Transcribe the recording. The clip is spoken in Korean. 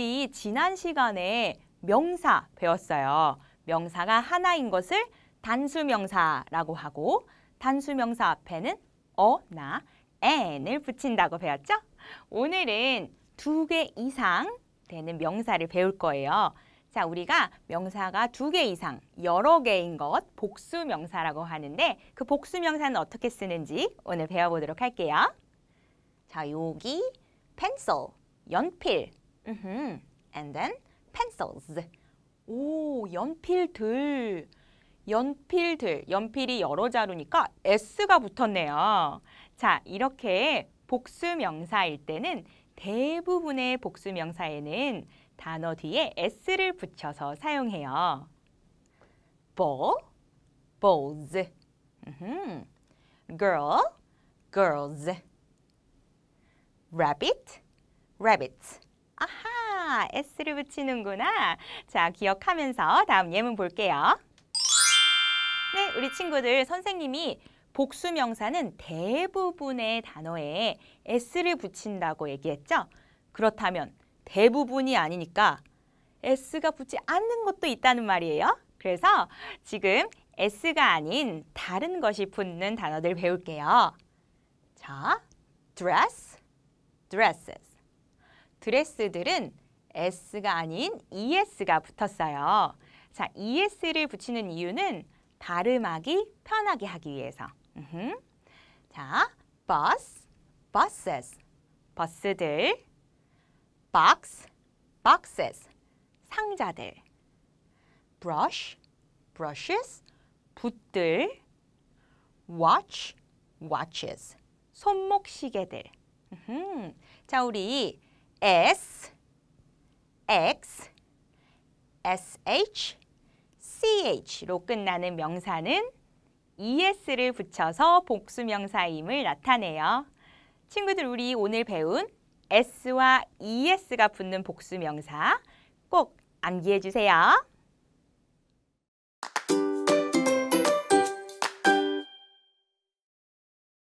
우리 지난 시간에 명사 배웠어요. 명사가 하나인 것을 단수명사라고 하고 단수명사 앞에는 어, 나, n을 붙인다고 배웠죠? 오늘은 두 개 이상 되는 명사를 배울 거예요. 자, 우리가 명사가 두 개 이상, 여러 개인 것, 복수명사라고 하는데 그 복수명사는 어떻게 쓰는지 오늘 배워보도록 할게요. 자, 여기 펜슬, 연필, Mm-hmm. And then pencils. 오, 연필들. 연필들. 연필이 여러 자루니까 s가 붙었네요. 자, 이렇게 복수명사일 때는 대부분의 복수명사에는 단어 뒤에 s를 붙여서 사용해요. ball, balls. Mm-hmm. girl, girls. rabbit, rabbits. 아, S를 붙이는구나. 자, 기억하면서 다음 예문 볼게요. 네, 우리 친구들 선생님이 복수 명사는 대부분의 단어에 S를 붙인다고 얘기했죠? 그렇다면 대부분이 아니니까 S가 붙지 않는 것도 있다는 말이에요. 그래서 지금 S가 아닌 다른 것이 붙는 단어들 배울게요. 자, dress, dresses. 드레스들은 s가 아닌 es가 붙었어요. 자, es를 붙이는 이유는 발음하기 편하게 하기 위해서. 으흠. 자, bus, buses, 버스들, box, boxes, 상자들, brush, brushes, 붓들, watch, watches, 손목시계들. 으흠. 자, 우리 s, X, SH, CH로 끝나는 명사는 ES를 붙여서 복수명사임을 나타내요. 친구들 우리 오늘 배운 S와 ES가 붙는 복수명사 꼭 암기해 주세요.